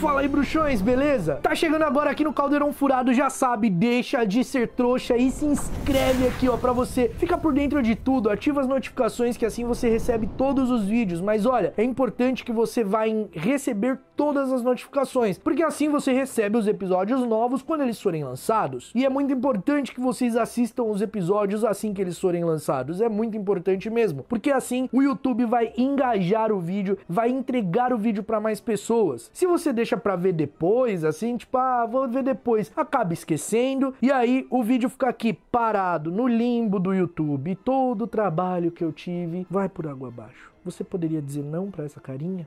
Fala aí, bruxões, beleza? Tá chegando agora aqui no Caldeirão Furado, já sabe, deixa de ser trouxa e se inscreve aqui, ó, pra você ficar por dentro de tudo, ativa as notificações que assim você recebe todos os vídeos. Mas olha, é importante que você vá em receber todas as notificações, porque assim você recebe os episódios novos quando eles forem lançados. E é muito importante que vocês assistam os episódios assim que eles forem lançados, é muito importante mesmo, porque assim o YouTube vai engajar o vídeo, vai entregar o vídeo para mais pessoas. Se você deixa deixa pra ver depois, assim, tipo, ah, vou ver depois. Acaba esquecendo, e aí o vídeo fica aqui parado no limbo do YouTube. E todo o trabalho que eu tive vai por água abaixo. Você poderia dizer não para essa carinha?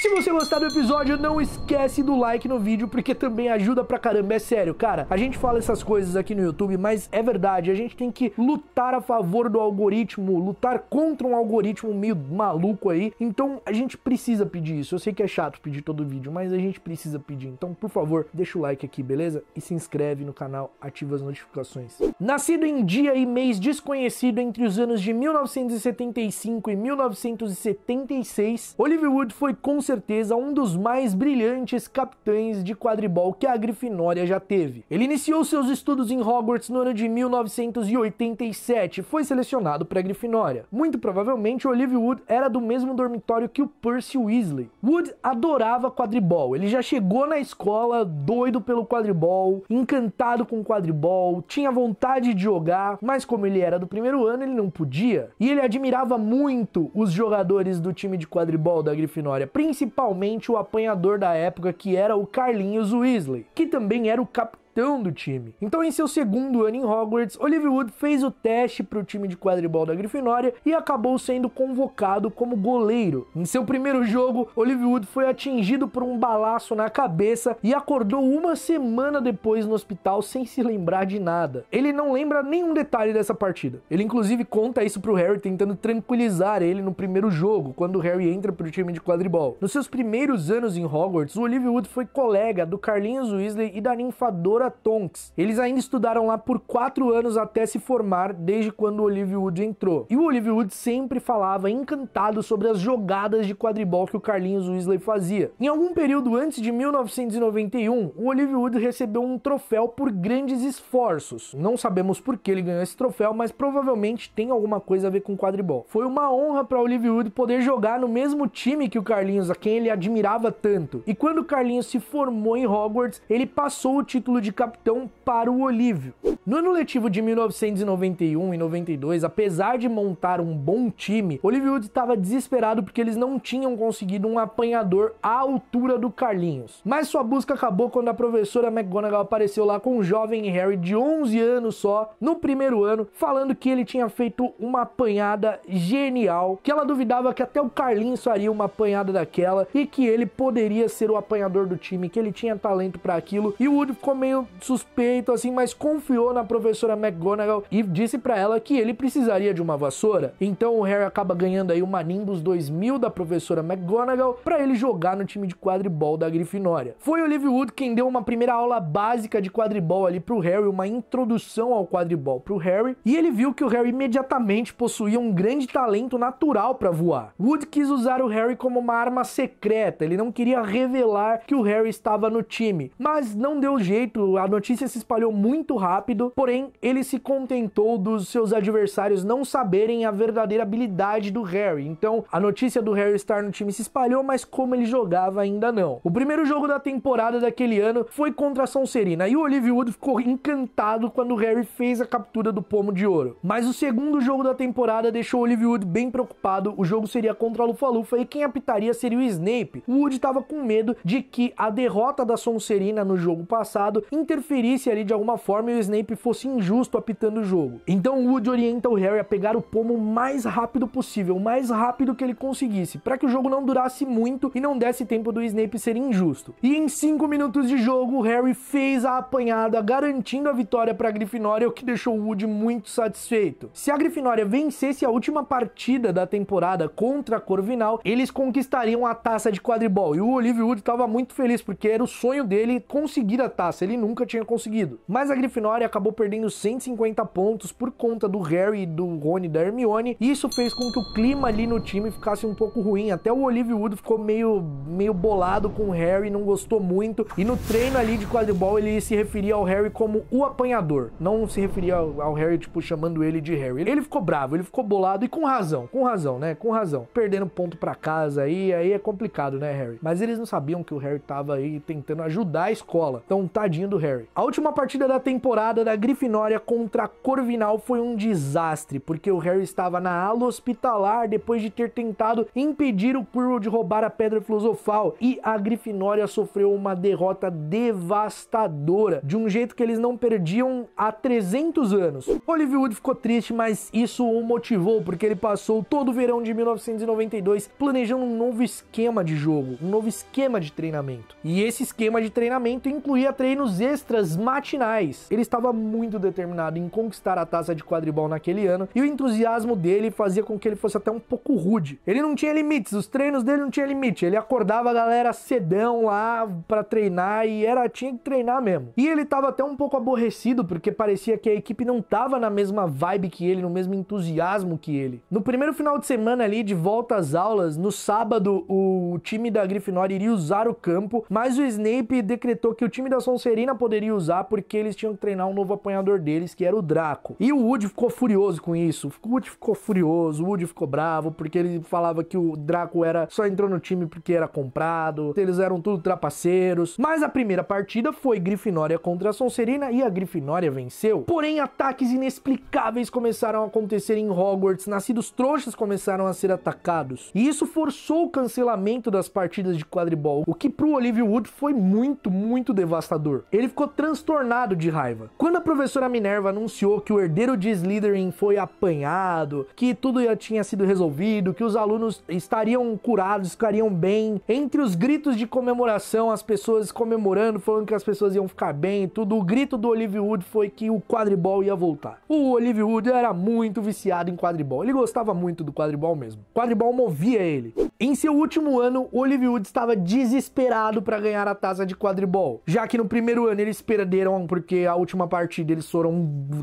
Se você gostar do episódio, não esquece do like no vídeo, porque também ajuda pra caramba. É sério, cara, a gente fala essas coisas aqui no YouTube, mas é verdade, a gente tem que lutar a favor do algoritmo, lutar contra um algoritmo meio maluco aí. Então a gente precisa pedir isso. Eu sei que é chato pedir todo vídeo, mas a gente precisa pedir. Então, por favor, deixa o like aqui, beleza? E se inscreve no canal, ativa as notificações. Nascido em dia e mês desconhecido entre os anos de 1975 e 1976, Oliver Wood foi considerado certeza um dos mais brilhantes capitães de quadribol que a Grifinória já teve. Ele iniciou seus estudos em Hogwarts no ano de 1987 e foi selecionado para a Grifinória. Muito provavelmente, Olivia Wood era do mesmo dormitório que o Percy Weasley. Wood adorava quadribol, ele já chegou na escola doido pelo quadribol, encantado com quadribol, tinha vontade de jogar, mas como ele era do primeiro ano, ele não podia. E ele admirava muito os jogadores do time de quadribol da Grifinória, principalmente principalmente o apanhador da época que era o Carlinhos Weasley, que também era o capitão capitão do time. Então, em seu segundo ano em Hogwarts, Olivia Wood fez o teste para o time de quadribol da Grifinória e acabou sendo convocado como goleiro. Em seu primeiro jogo, Olivia Wood foi atingido por um balaço na cabeça e acordou uma semana depois no hospital sem se lembrar de nada. Ele não lembra nenhum detalhe dessa partida. Ele inclusive conta isso para o Harry tentando tranquilizar ele no primeiro jogo, quando o Harry entra para o time de quadribol. Nos seus primeiros anos em Hogwarts, o Olivia Wood foi colega do Carlinhos Weasley e da ninfadora produtora Tonks. Eles ainda estudaram lá por quatro anos até se formar, desde quando o Olivia Wood entrou. E o Olivia Wood sempre falava encantado sobre as jogadas de quadribol que o Carlinhos Weasley fazia. Em algum período antes de 1991, o Olivia Wood recebeu um troféu por grandes esforços. Não sabemos por que ele ganhou esse troféu, mas provavelmente tem alguma coisa a ver com quadribol. Foi uma honra para Olivia Wood poder jogar no mesmo time que o Carlinhos, a quem ele admirava tanto. E quando o Carlinhos se formou em Hogwarts, ele passou o título de de capitão para o Olívio. No ano letivo de 1991 e 92, apesar de montar um bom time, Olívio estava desesperado porque eles não tinham conseguido um apanhador à altura do Carlinhos. Mas sua busca acabou quando a professora McGonagall apareceu lá com um jovem Harry de 11 anos só, no primeiro ano, falando que ele tinha feito uma apanhada genial, que ela duvidava que até o Carlinhos faria uma apanhada daquela e que ele poderia ser o apanhador do time, que ele tinha talento para aquilo. E o Wood ficou meio meio suspeito assim, mas confiou na professora McGonagall e disse para ela que ele precisaria de uma vassoura. Então o Harry acaba ganhando aí uma Nimbus 2000 da professora McGonagall para ele jogar no time de quadribol da Grifinória. Foi Olivia Wood quem deu uma primeira aula básica de quadribol ali pro Harry, uma introdução ao quadribol pro Harry, e ele viu que o Harry imediatamente possuía um grande talento natural para voar. Wood quis usar o Harry como uma arma secreta, ele não queria revelar que o Harry estava no time, mas não deu jeito, a notícia se espalhou muito rápido, porém ele se contentou dos seus adversários não saberem a verdadeira habilidade do Harry. Então, a notícia do Harry estar no time se espalhou, mas como ele jogava ainda não. O primeiro jogo da temporada daquele ano foi contra a Sonserina e o Olivia Wood ficou encantado quando o Harry fez a captura do pomo de ouro. Mas o segundo jogo da temporada deixou o Olivia Wood bem preocupado. O jogo seria contra a Lufa-Lufa e quem apitaria seria o Snape. O Wood estava com medo de que a derrota da Sonserina no jogo passado interferisse ali de alguma forma e o Snape fosse injusto apitando o jogo. Então Wood orienta o Harry a pegar o pomo o mais rápido possível, o mais rápido que ele conseguisse, para que o jogo não durasse muito e não desse tempo do Snape ser injusto. E em 5 minutos de jogo, o Harry fez a apanhada, garantindo a vitória para a Grifinória, o que deixou Wood muito satisfeito. Se a Grifinória vencesse a última partida da temporada contra a Corvinal, eles conquistariam a taça de quadribol. E o Olivia Wood estava muito feliz porque era o sonho dele conseguir a taça. Ele nunca nunca tinha conseguido. Mas a Grifinória acabou perdendo 150 pontos por conta do Harry, do Rony e da Hermione, e isso fez com que o clima ali no time ficasse um pouco ruim. Até o Olivia Wood ficou meio, meio bolado com o Harry, não gostou muito, e no treino ali de quadribol ele se referia ao Harry como o apanhador, não se referia ao, ao Harry, tipo, chamando ele de Harry. Ele, ele ficou bravo, ele ficou bolado, e com razão, com razão, né, com razão. Perdendo ponto para casa aí, aí é complicado, né, Harry? Mas eles não sabiam que o Harry tava aí tentando ajudar a escola, então tadinho do Harry. A última partida da temporada da Grifinória contra a Corvinal foi um desastre, porque o Harry estava na ala hospitalar depois de ter tentado impedir o Quirrell de roubar a Pedra Filosofal e a Grifinória sofreu uma derrota devastadora, de um jeito que eles não perdiam há 300 anos. Hollywood ficou triste, mas isso o motivou, porque ele passou todo o verão de 1992 planejando um novo esquema de jogo, um novo esquema de treinamento. E esse esquema de treinamento incluía treinos extras matinais. Ele estava muito determinado em conquistar a taça de quadribol naquele ano e o entusiasmo dele fazia com que ele fosse até um pouco rude. Ele não tinha limites, os treinos dele não tinha limite. Ele acordava a galera cedão lá para treinar e era tinha que treinar mesmo. E ele estava até um pouco aborrecido porque parecia que a equipe não estava na mesma vibe que ele, no mesmo entusiasmo que ele. No primeiro final de semana ali de volta às aulas, no sábado o time da Grifinória iria usar o campo, mas o Snape decretou que o time da Sonserina poderia usar porque eles tinham que treinar um novo apanhador deles, que era o Draco. E o Woody ficou furioso com isso. O Woody ficou furioso, o Woody ficou bravo, porque ele falava que o Draco era só entrou no time porque era comprado, eles eram tudo trapaceiros. Mas a primeira partida foi Grifinória contra a Sonserina e a Grifinória venceu. Porém, ataques inexplicáveis começaram a acontecer em Hogwarts, nascidos trouxas começaram a ser atacados. E isso forçou o cancelamento das partidas de quadribol, o que pro Olivia Wood foi muito, muito devastador. Ele ele ficou transtornado de raiva. Quando a professora Minerva anunciou que o herdeiro de Slytherin foi apanhado, que tudo já tinha sido resolvido, que os alunos estariam curados, ficariam bem, entre os gritos de comemoração, as pessoas comemorando, falando que as pessoas iam ficar bem tudo, o grito do Olivia Wood foi que o quadribol ia voltar. O Olivia Wood era muito viciado em quadribol, ele gostava muito do quadribol mesmo. O quadribol movia ele. Em seu último ano, o Wood estava desesperado para ganhar a taça de quadribol, já que no primeiro eles perderam porque a última partida eles foram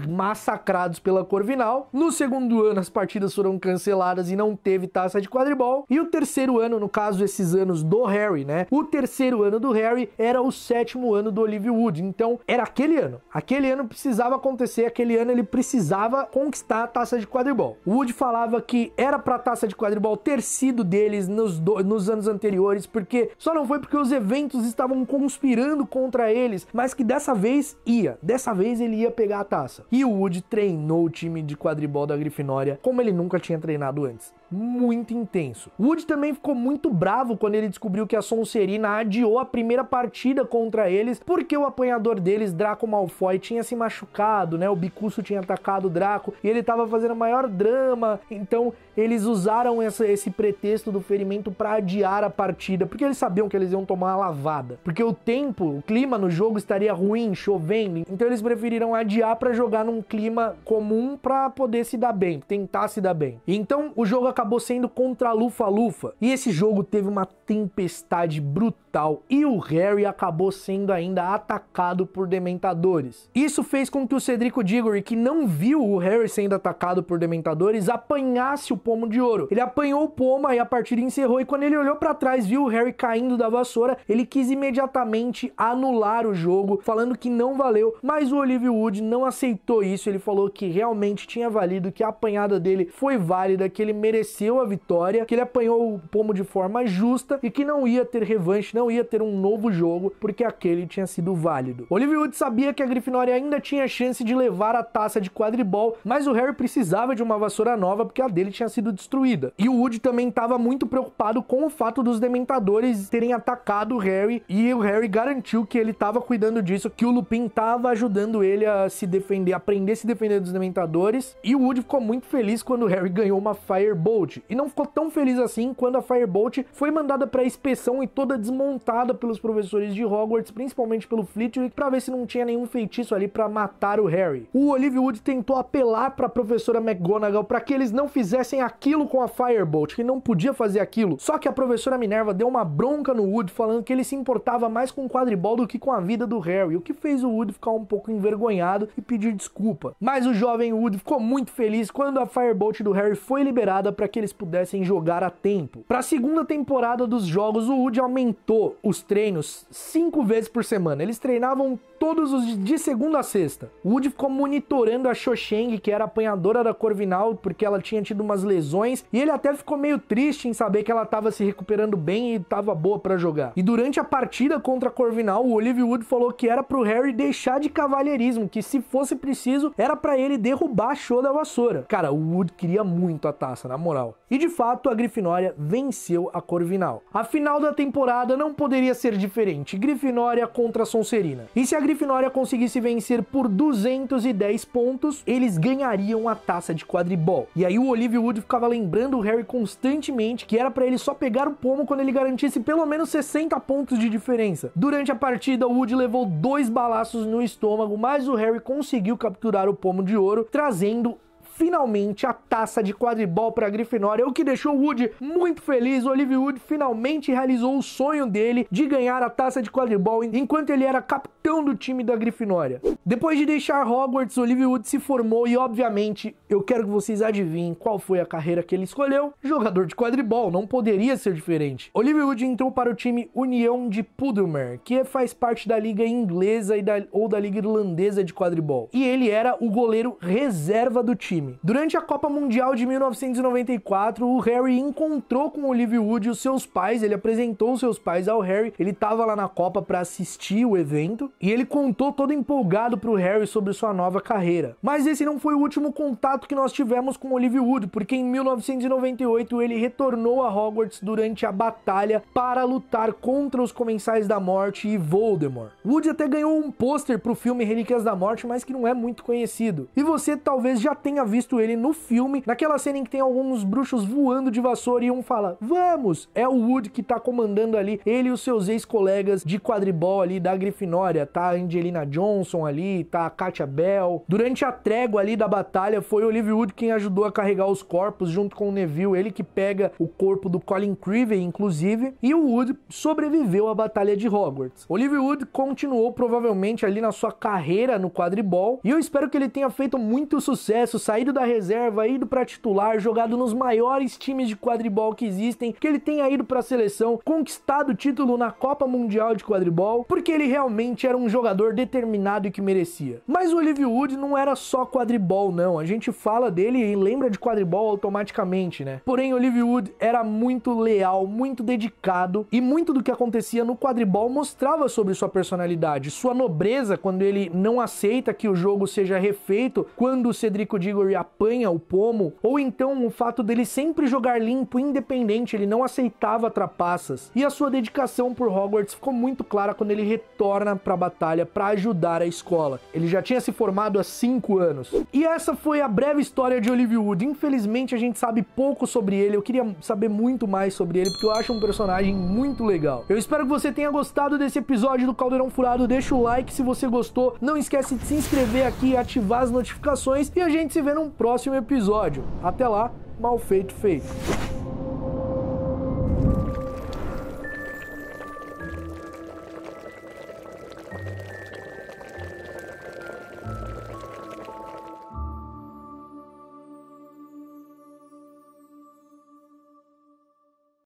massacrados pela Corvinal. No segundo ano, as partidas foram canceladas e não teve taça de quadribol. E o terceiro ano, no caso, esses anos do Harry, né? O terceiro ano do Harry era o sétimo ano do Olivia Wood. Então, era aquele ano. Aquele ano precisava acontecer, aquele ano ele precisava conquistar a taça de quadribol. O Wood falava que era pra taça de quadribol ter sido deles nos, do... nos anos anteriores, porque só não foi porque os eventos estavam conspirando contra eles, mas que dessa vez ia. Dessa vez ele ia pegar a taça. E o Wood treinou o time de quadribol da Grifinória como ele nunca tinha treinado antes muito intenso. Wood também ficou muito bravo quando ele descobriu que a Sonserina adiou a primeira partida contra eles porque o apanhador deles, Draco Malfoy, tinha se machucado, né? O Bicuço tinha atacado o Draco e ele estava fazendo maior drama. Então eles usaram essa, esse pretexto do ferimento para adiar a partida porque eles sabiam que eles iam tomar uma lavada. Porque o tempo, o clima no jogo estaria ruim, chovendo. Então eles preferiram adiar para jogar num clima comum para poder se dar bem, tentar se dar bem. Então o jogo acabou sendo contra a Lufa-Lufa. E esse jogo teve uma tempestade brutal e o Harry acabou sendo ainda atacado por dementadores. Isso fez com que o Cedrico Diggory, que não viu o Harry sendo atacado por dementadores, apanhasse o pomo de ouro. Ele apanhou o pomo e a partida encerrou e quando ele olhou para trás, viu o Harry caindo da vassoura, ele quis imediatamente anular o jogo, falando que não valeu, mas o Olivia Wood não aceitou isso, ele falou que realmente tinha valido, que a apanhada dele foi válida, que ele mereceu mereceu a vitória, que ele apanhou o pomo de forma justa e que não ia ter revanche, não ia ter um novo jogo, porque aquele tinha sido válido. Oliver Wood sabia que a Grifinória ainda tinha chance de levar a taça de quadribol, mas o Harry precisava de uma vassoura nova porque a dele tinha sido destruída. E o Wood também estava muito preocupado com o fato dos dementadores terem atacado o Harry e o Harry garantiu que ele estava cuidando disso, que o Lupin estava ajudando ele a se defender, aprender a se defender dos dementadores. E o Wood ficou muito feliz quando o Harry ganhou uma Fireball Firebolt e não ficou tão feliz assim quando a Firebolt foi mandada para inspeção e toda desmontada pelos professores de Hogwarts, principalmente pelo Flitwick, para ver se não tinha nenhum feitiço ali para matar o Harry. O Olivia Wood tentou apelar para a professora McGonagall para que eles não fizessem aquilo com a Firebolt, que não podia fazer aquilo. Só que a professora Minerva deu uma bronca no Wood falando que ele se importava mais com o quadribol do que com a vida do Harry, o que fez o Wood ficar um pouco envergonhado e pedir desculpa. Mas o jovem Wood ficou muito feliz quando a Firebolt do Harry foi liberada para para que eles pudessem jogar a tempo. Para a segunda temporada dos jogos, o Woody aumentou os treinos cinco vezes por semana. Eles treinavam todos os de segunda a sexta. O Woody ficou monitorando a Xoxeng, que era apanhadora da Corvinal, porque ela tinha tido umas lesões, e ele até ficou meio triste em saber que ela estava se recuperando bem e estava boa para jogar. E durante a partida contra a Corvinal, o Olive Wood falou que era pro Harry deixar de cavalheirismo, que se fosse preciso, era para ele derrubar a show da vassoura. Cara, o Wood queria muito a taça, na moral. E de fato, a Grifinória venceu a Corvinal. A final da temporada não poderia ser diferente, Grifinória contra Sonserina. E se a Grifinória conseguisse vencer por 210 pontos, eles ganhariam a taça de quadribol. E aí o Olivia Wood ficava lembrando o Harry constantemente que era para ele só pegar o pomo quando ele garantisse pelo menos 60 pontos de diferença. Durante a partida, Wood levou dois balaços no estômago, mas o Harry conseguiu capturar o pomo de ouro, trazendo finalmente a taça de quadribol para a Grifinória, o que deixou Wood muito feliz. O Olivia Wood finalmente realizou o sonho dele de ganhar a taça de quadribol enquanto ele era capitão do time da Grifinória. Depois de deixar Hogwarts, Olivia Wood se formou e, obviamente, eu quero que vocês adivinhem qual foi a carreira que ele escolheu. Jogador de quadribol, não poderia ser diferente. Olivia Wood entrou para o time União de Pudelmer, que faz parte da liga inglesa e da, ou da liga irlandesa de quadribol. E ele era o goleiro reserva do time. Durante a Copa Mundial de 1994, o Harry encontrou com o Olivia Wood e os seus pais, ele apresentou os seus pais ao Harry, ele estava lá na Copa para assistir o evento e ele contou todo empolgado para o Harry sobre sua nova carreira. Mas esse não foi o último contato que nós tivemos com o Olivia Wood, porque em 1998 ele retornou a Hogwarts durante a batalha para lutar contra os Comensais da Morte e Voldemort. Wood até ganhou um pôster para o filme Relíquias da Morte, mas que não é muito conhecido. E você talvez já tenha visto visto ele no filme, naquela cena em que tem alguns bruxos voando de vassoura e um fala: Vamos! É o Wood que tá comandando ali, ele e os seus ex-colegas de quadribol ali da Grifinória. Tá a Angelina Johnson ali, tá a Katia Bell. Durante a trégua ali da batalha, foi o Olivia Wood quem ajudou a carregar os corpos junto com o Neville, ele que pega o corpo do Colin Creevey, inclusive, e o Wood sobreviveu à batalha de Hogwarts. Olivia Wood continuou provavelmente ali na sua carreira no quadribol, e eu espero que ele tenha feito muito sucesso, saído saído da reserva, ido para titular, jogado nos maiores times de quadribol que existem, que ele tenha ido para a seleção, conquistado o título na Copa Mundial de Quadribol, porque ele realmente era um jogador determinado e que merecia. Mas o Olivia Wood não era só quadribol, não. A gente fala dele e lembra de quadribol automaticamente, né? Porém, Olivia Wood era muito leal, muito dedicado e muito do que acontecia no quadribol mostrava sobre sua personalidade, sua nobreza quando ele não aceita que o jogo seja refeito, quando o Cedrico Diggory apanha o pomo, ou então o fato dele sempre jogar limpo, independente, ele não aceitava trapaças. E a sua dedicação por Hogwarts ficou muito clara quando ele retorna para a batalha para ajudar a escola. Ele já tinha se formado há 5 anos. E essa foi a breve história de Olivia Wood. Infelizmente a gente sabe pouco sobre ele, eu queria saber muito mais sobre ele porque eu acho um personagem muito legal. Eu espero que você tenha gostado desse episódio do Caldeirão Furado, deixa o like se você gostou, não esquece de se inscrever aqui, ativar as notificações e a gente se vê no próximo episódio. Até lá, mal feito feito.